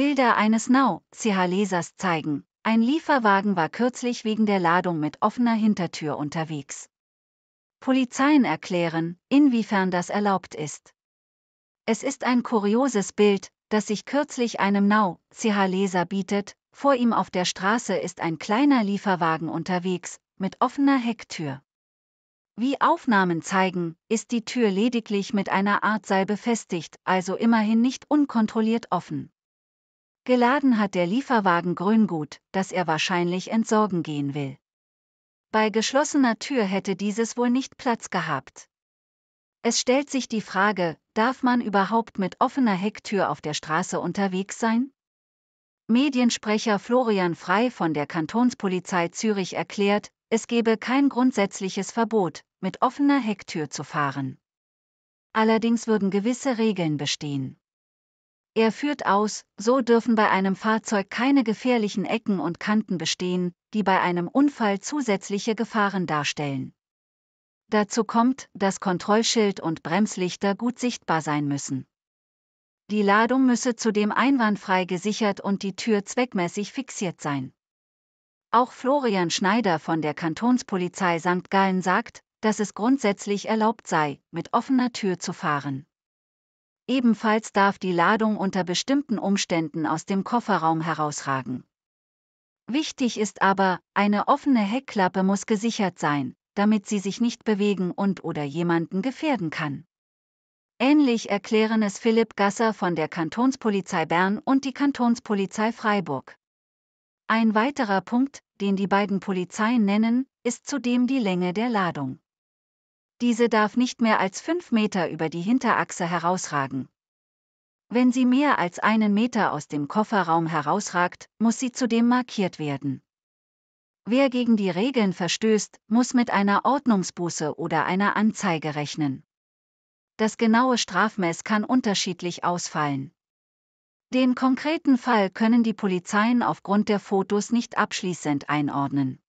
Bilder eines nau ch lesers zeigen, ein Lieferwagen war kürzlich wegen der Ladung mit offener Hintertür unterwegs. Polizeien erklären, inwiefern das erlaubt ist. Es ist ein kurioses Bild, das sich kürzlich einem nau ch leser bietet, vor ihm auf der Straße ist ein kleiner Lieferwagen unterwegs, mit offener Hecktür. Wie Aufnahmen zeigen, ist die Tür lediglich mit einer Art Seil befestigt, also immerhin nicht unkontrolliert offen. Geladen hat der Lieferwagen Grüngut, das er wahrscheinlich entsorgen gehen will. Bei geschlossener Tür hätte dieses wohl nicht Platz gehabt. Es stellt sich die Frage, darf man überhaupt mit offener Hecktür auf der Straße unterwegs sein? Mediensprecher Florian Frey von der Kantonspolizei Zürich erklärt, es gebe kein grundsätzliches Verbot, mit offener Hecktür zu fahren. Allerdings würden gewisse Regeln bestehen. Er führt aus, so dürfen bei einem Fahrzeug keine gefährlichen Ecken und Kanten bestehen, die bei einem Unfall zusätzliche Gefahren darstellen. Dazu kommt, dass Kontrollschild und Bremslichter gut sichtbar sein müssen. Die Ladung müsse zudem einwandfrei gesichert und die Tür zweckmäßig fixiert sein. Auch Florian Schneider von der Kantonspolizei St. Gallen sagt, dass es grundsätzlich erlaubt sei, mit offener Tür zu fahren. Ebenfalls darf die Ladung unter bestimmten Umständen aus dem Kofferraum herausragen. Wichtig ist aber, eine offene Heckklappe muss gesichert sein, damit sie sich nicht bewegen und oder jemanden gefährden kann. Ähnlich erklären es Philipp Gasser von der Kantonspolizei Bern und die Kantonspolizei Freiburg. Ein weiterer Punkt, den die beiden Polizeien nennen, ist zudem die Länge der Ladung. Diese darf nicht mehr als 5 Meter über die Hinterachse herausragen. Wenn sie mehr als einen Meter aus dem Kofferraum herausragt, muss sie zudem markiert werden. Wer gegen die Regeln verstößt, muss mit einer Ordnungsbuße oder einer Anzeige rechnen. Das genaue Strafmess kann unterschiedlich ausfallen. Den konkreten Fall können die Polizeien aufgrund der Fotos nicht abschließend einordnen.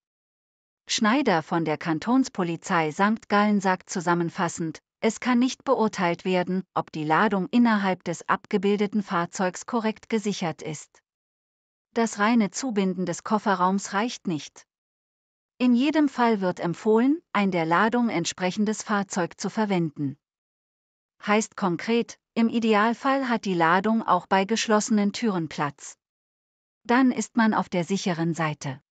Schneider von der Kantonspolizei St. Gallen sagt zusammenfassend, es kann nicht beurteilt werden, ob die Ladung innerhalb des abgebildeten Fahrzeugs korrekt gesichert ist. Das reine Zubinden des Kofferraums reicht nicht. In jedem Fall wird empfohlen, ein der Ladung entsprechendes Fahrzeug zu verwenden. Heißt konkret, im Idealfall hat die Ladung auch bei geschlossenen Türen Platz. Dann ist man auf der sicheren Seite.